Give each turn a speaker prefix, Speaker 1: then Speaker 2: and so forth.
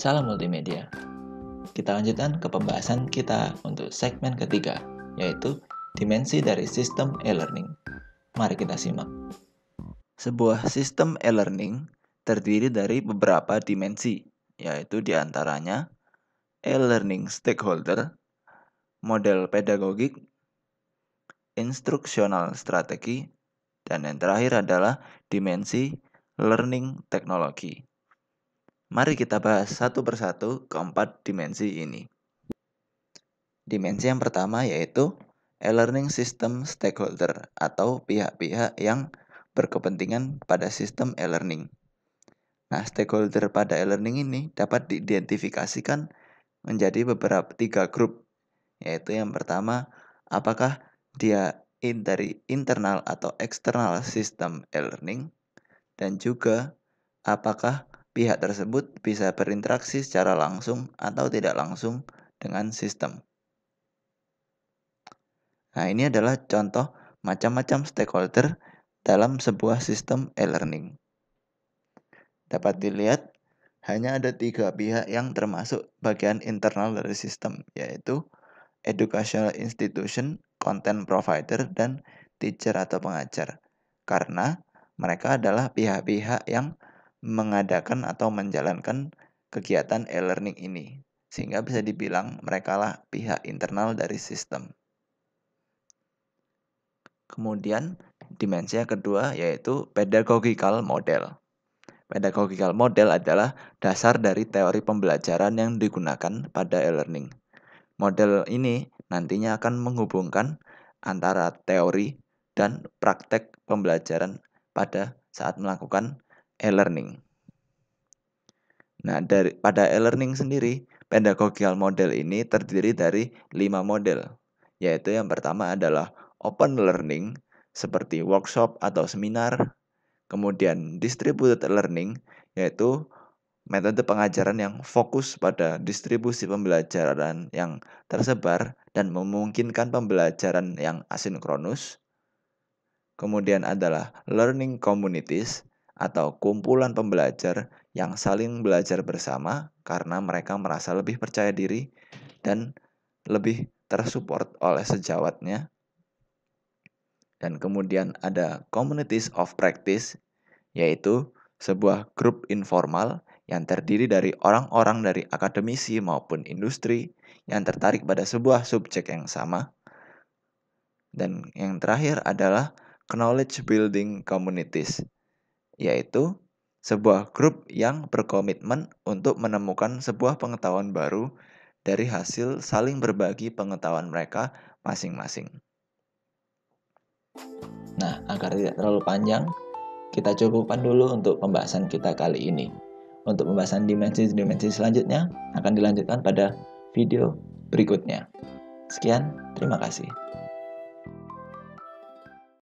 Speaker 1: Salam multimedia. Kita lanjutkan ke pembahasan kita untuk segmen ketiga, yaitu dimensi dari sistem e-learning. Mari kita simak. Sebuah sistem e-learning terdiri dari beberapa dimensi, yaitu diantaranya e-learning stakeholder, model pedagogik, instruksional strategi, dan yang terakhir adalah dimensi learning teknologi. Mari kita bahas satu persatu keempat dimensi ini. Dimensi yang pertama yaitu e-learning system stakeholder atau pihak-pihak yang berkepentingan pada sistem e-learning. Nah, stakeholder pada e-learning ini dapat diidentifikasikan menjadi beberapa tiga grup, yaitu yang pertama, apakah dia in dari internal atau eksternal sistem e-learning, dan juga apakah pihak tersebut bisa berinteraksi secara langsung atau tidak langsung dengan sistem. Nah, ini adalah contoh macam-macam stakeholder dalam sebuah sistem e-learning. Dapat dilihat, hanya ada tiga pihak yang termasuk bagian internal dari sistem, yaitu educational institution, content provider, dan teacher atau pengajar. Karena mereka adalah pihak-pihak yang mengadakan atau menjalankan kegiatan e-learning ini. Sehingga bisa dibilang mereka lah pihak internal dari sistem. Kemudian dimensi yang kedua yaitu pedagogical model. Pedagogical model adalah dasar dari teori pembelajaran yang digunakan pada e-learning. Model ini nantinya akan menghubungkan antara teori dan praktek pembelajaran pada saat melakukan e-learning. Nah, dari pada e-learning sendiri, pedagogical model ini terdiri dari lima model, yaitu yang pertama adalah open learning seperti workshop atau seminar, kemudian distributed learning yaitu metode pengajaran yang fokus pada distribusi pembelajaran yang tersebar dan memungkinkan pembelajaran yang asinkronus. Kemudian adalah learning communities atau kumpulan pembelajar yang saling belajar bersama karena mereka merasa lebih percaya diri dan lebih tersupport oleh sejawatnya. Dan kemudian ada communities of practice, yaitu sebuah grup informal yang terdiri dari orang-orang dari akademisi maupun industri yang tertarik pada sebuah subjek yang sama. Dan yang terakhir adalah knowledge building communities, yaitu sebuah grup yang berkomitmen untuk menemukan sebuah pengetahuan baru dari hasil saling berbagi pengetahuan mereka masing-masing. Nah, agar tidak terlalu panjang, kita cukupkan dulu untuk pembahasan kita kali ini. Untuk pembahasan dimensi-dimensi selanjutnya akan dilanjutkan pada video berikutnya. Sekian, terima kasih.